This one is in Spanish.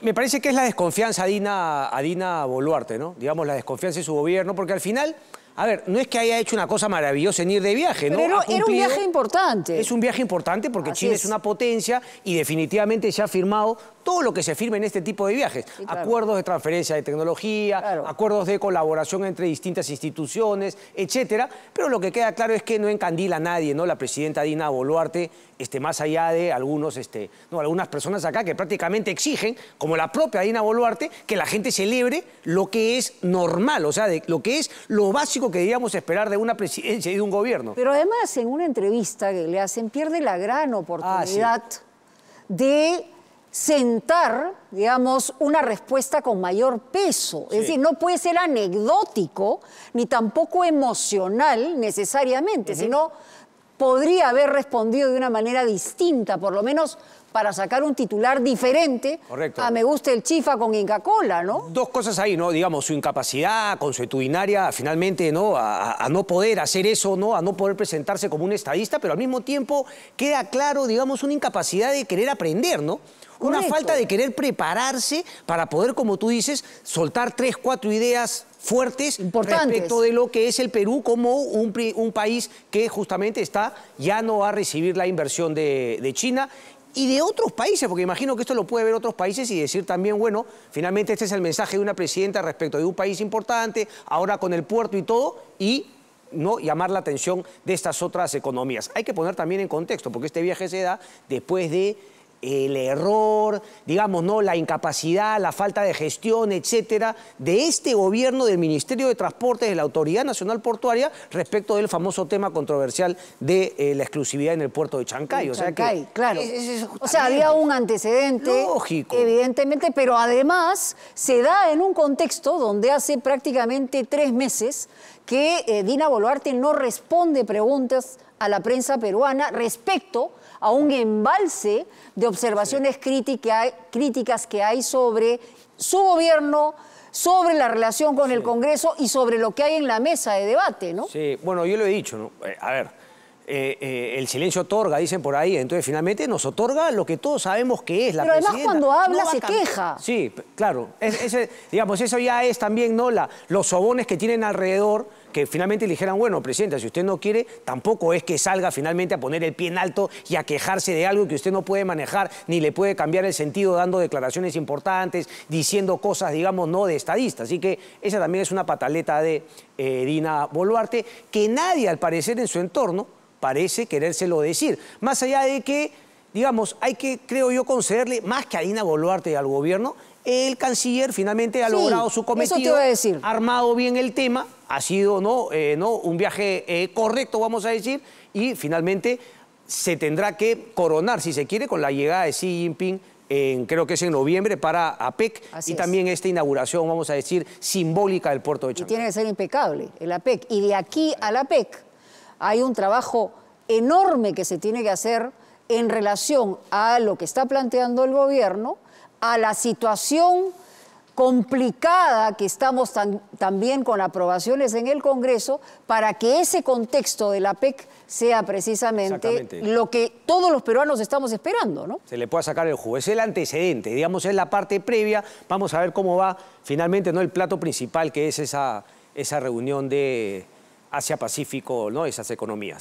Me, parece que es la desconfianza a Dina, Boluarte, ¿no? Digamos, la desconfianza en su gobierno, porque al final a ver, no es que haya hecho una cosa maravillosa en ir de viaje, ¿no? Pero era, un viaje importante. Es un viaje importante porque Chile es. una potencia y definitivamente se ha firmado todo lo que se firma en este tipo de viajes. Acuerdos de transferencia de tecnología, acuerdos de colaboración entre distintas instituciones, etcétera. Pero lo que queda claro es que no encandila a nadie, ¿no? La presidenta Dina Boluarte, este, más allá de algunos, este, no, algunas personas acá que prácticamente exigen, como la propia Dina Boluarte, que la gente celebre lo que es normal, o sea, lo que es lo básico Queríamos esperar de una presidencia y de un gobierno. Pero además, en una entrevista que le hacen, pierde la gran ah, oportunidad de sentar, digamos, una respuesta con mayor peso. Es decir, no puede ser anecdótico ni tampoco emocional necesariamente, sino podría haber respondido de una manera distinta, por lo menos para sacar un titular diferente a Me gusta el chifa con Inca Cola, ¿no? Dos cosas ahí, ¿no? Digamos, su incapacidad consuetudinaria finalmente, ¿no? A, no poder hacer eso, ¿no? A no poder presentarse como un estadista, pero al mismo tiempo queda claro, digamos, una incapacidad de querer aprender, ¿no? Una falta de querer prepararse para poder, como tú dices, soltar tres, cuatro ideas fuertes respecto de lo que es el Perú como un, país que justamente está ya no va a recibir la inversión de China y de otros países, porque imagino que esto lo puede ver otros países y decir también, bueno, finalmente este es el mensaje de una presidenta respecto de un país importante, ahora con el puerto y todo, y no llamar la atención de estas otras economías. Hay que poner también en contexto, porque este viaje se da después de el error, digamos, ¿no? la incapacidad, la falta de gestión, etcétera, de este gobierno del Ministerio de Transportes, de la Autoridad Nacional Portuaria, respecto del famoso tema controversial de eh, la exclusividad en el puerto de Chancay. O sea que claro. o sea, había un antecedente. Lógico. Evidentemente, pero además se da en un contexto donde hace prácticamente tres meses que eh, Dina Boluarte no responde preguntas a la prensa peruana respecto a un embalse de observaciones críticas que hay sobre su gobierno, sobre la relación con el Congreso y sobre lo que hay en la mesa de debate, ¿no? Sí, bueno, yo lo he dicho, eh, A ver, eh, eh, el silencio otorga, dicen por ahí, entonces finalmente nos otorga lo que todos sabemos que es la Pero además cuando habla se queja. Sí, claro. digamos, eso ya es también ¿no? los sobones que tienen alrededor que finalmente le dijeran, bueno, presidenta, si usted no quiere, tampoco es que salga finalmente a poner el pie en alto y a quejarse de algo que usted no puede manejar, ni le puede cambiar el sentido dando declaraciones importantes, diciendo cosas, digamos, no de estadista. Así que esa también es una pataleta de eh, Dina Boluarte, que nadie, al parecer, en su entorno, parece querérselo decir. Más allá de que, digamos, hay que, creo yo, concederle más que a Dina Boluarte y al gobierno, el canciller finalmente ha logrado su cometido, decir. armado bien el tema, ha sido ¿no? Eh, ¿no? un viaje eh, correcto, vamos a decir, y finalmente se tendrá que coronar, si se quiere, con la llegada de Xi Jinping en, creo que es en noviembre, para APEC y también esta inauguración, vamos a decir, simbólica del puerto de hecho tiene que ser impecable el APEC. Y de aquí al APEC hay un trabajo enorme que se tiene que hacer en relación a lo que está planteando el gobierno, a la situación complicada que estamos también con aprobaciones en el Congreso para que ese contexto de la PEC sea precisamente lo que todos los peruanos estamos esperando, ¿no? Se le puede sacar el jugo. Es el antecedente, digamos, es la parte previa. Vamos a ver cómo va finalmente, ¿no? El plato principal que es esa, esa reunión de, Asia-Pacífico, ¿no? esas economías.